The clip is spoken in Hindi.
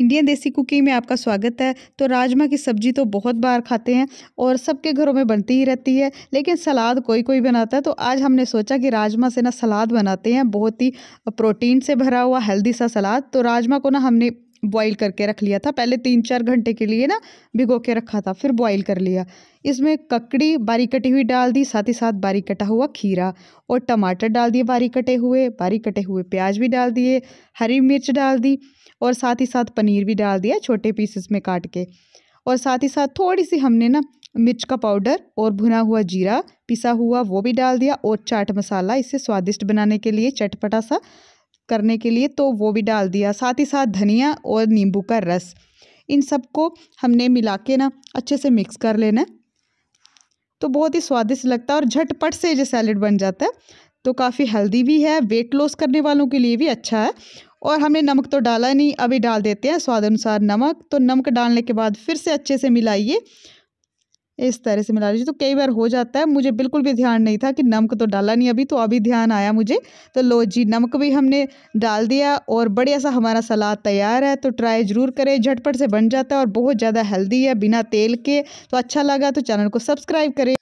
इंडियन देसी कुकिंग में आपका स्वागत है तो राजमा की सब्ज़ी तो बहुत बार खाते हैं और सबके घरों में बनती ही रहती है लेकिन सलाद कोई कोई बनाता है तो आज हमने सोचा कि राजमा से ना सलाद बनाते हैं बहुत ही प्रोटीन से भरा हुआ हेल्दी सा सलाद तो राजमा को ना हमने बॉईल करके रख लिया था पहले तीन चार घंटे के लिए ना भिगो के रखा था फिर बॉईल कर लिया इसमें ककड़ी बारीक कटी हुई डाल दी साथ ही साथ बारीक कटा हुआ खीरा और टमाटर डाल दिए बारीक कटे हुए बारीक कटे हुए प्याज भी डाल दिए हरी मिर्च डाल दी और साथ ही साथ पनीर भी डाल दिया छोटे पीसेस में काट के और साथ ही साथ थोड़ी सी हमने ना मिर्च का पाउडर और भुना हुआ जीरा पिसा हुआ वो भी डाल दिया और चाट मसाला इसे स्वादिष्ट बनाने के लिए चटपटा सा करने के लिए तो वो भी डाल दिया साथ ही साथ धनिया और नींबू का रस इन सबको हमने मिला के ना अच्छे से मिक्स कर लेना तो बहुत ही स्वादिष्ट लगता है और झटपट से ये सैलड बन जाता है तो काफ़ी हेल्दी भी है वेट लॉस करने वालों के लिए भी अच्छा है और हमने नमक तो डाला नहीं अभी डाल देते हैं स्वाद अनुसार नमक तो नमक डालने के बाद फिर से अच्छे से मिलाइए इस तरह से मिला लीजिए तो कई बार हो जाता है मुझे बिल्कुल भी ध्यान नहीं था कि नमक तो डाला नहीं अभी तो अभी ध्यान आया मुझे तो लो जी नमक भी हमने डाल दिया और बढ़िया सा हमारा सलाद तैयार है तो ट्राई ज़रूर करें झटपट से बन जाता है और बहुत ज़्यादा हेल्दी है बिना तेल के तो अच्छा लगा तो चैनल को सब्सक्राइब करें